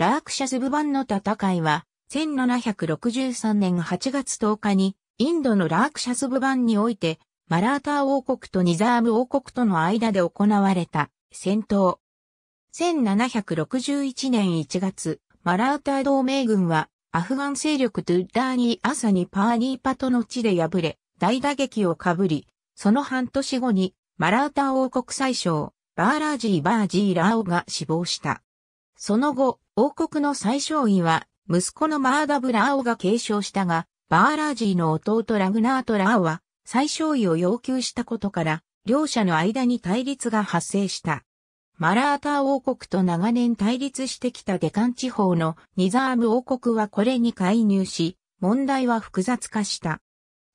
ラークシャスバ版の戦いは、1763年8月10日に、インドのラークシャスバ版において、マラーター王国とニザーム王国との間で行われた戦闘。1761年1月、マラーター同盟軍は、アフガン勢力トゥッダーニー・アサニ・パーニーパとの地で敗れ、大打撃をかぶり、その半年後に、マラーター王国最小、バーラージー・バージー・ラオが死亡した。その後、王国の最小位は、息子のマーダブラーオが継承したが、バーラージーの弟ラグナート・ラーオは、最小位を要求したことから、両者の間に対立が発生した。マラーター王国と長年対立してきたデカン地方のニザーム王国はこれに介入し、問題は複雑化した。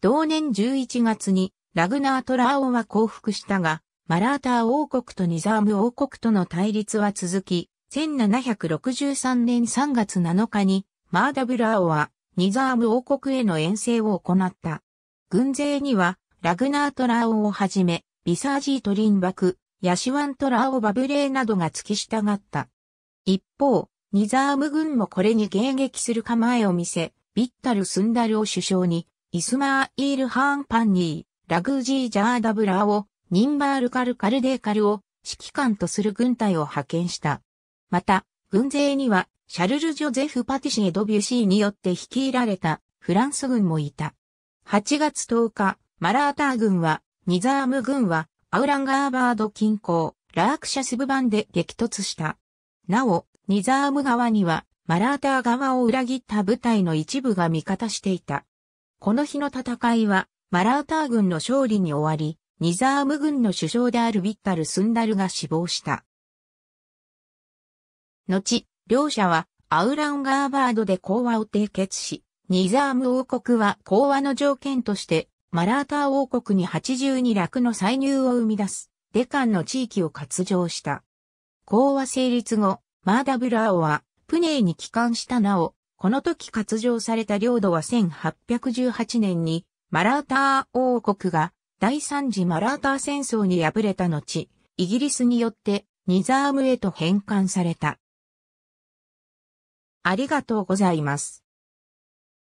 同年11月にラグナート・ラーオは降伏したが、マラーター王国とニザーム王国との対立は続き、1763年3月7日に、マーダブラーオは、ニザーム王国への遠征を行った。軍勢には、ラグナートラーオをはじめ、ビサージートリンバク、ヤシワントラーオバブレーなどが付き従った。一方、ニザーム軍もこれに迎撃する構えを見せ、ビッタル・スンダルを首相に、イスマーイール・ハーン・パンニー、ラグージー・ジャーダブラーを、ニンバール・カル・カルデーカルを指揮官とする軍隊を派遣した。また、軍勢には、シャルル・ジョゼフ・パティシエ・ドビュシーによって率いられたフランス軍もいた。8月10日、マラーター軍は、ニザーム軍は、アウランガーバード近郊、ラークシャスバンで激突した。なお、ニザーム側には、マラーター側を裏切った部隊の一部が味方していた。この日の戦いは、マラーター軍の勝利に終わり、ニザーム軍の首相であるビッタル・スンダルが死亡した。後、両者はアウランガーバードで講和を締結し、ニザーム王国は講和の条件としてマラーター王国に8 2落の歳入を生み出すデカンの地域を割譲した。講和成立後、マーダブラーオはプネーに帰還したなお、この時割譲された領土は1818年にマラーター王国が第三次マラーター戦争に敗れた後、イギリスによってニザームへと返還された。ありがとうございます。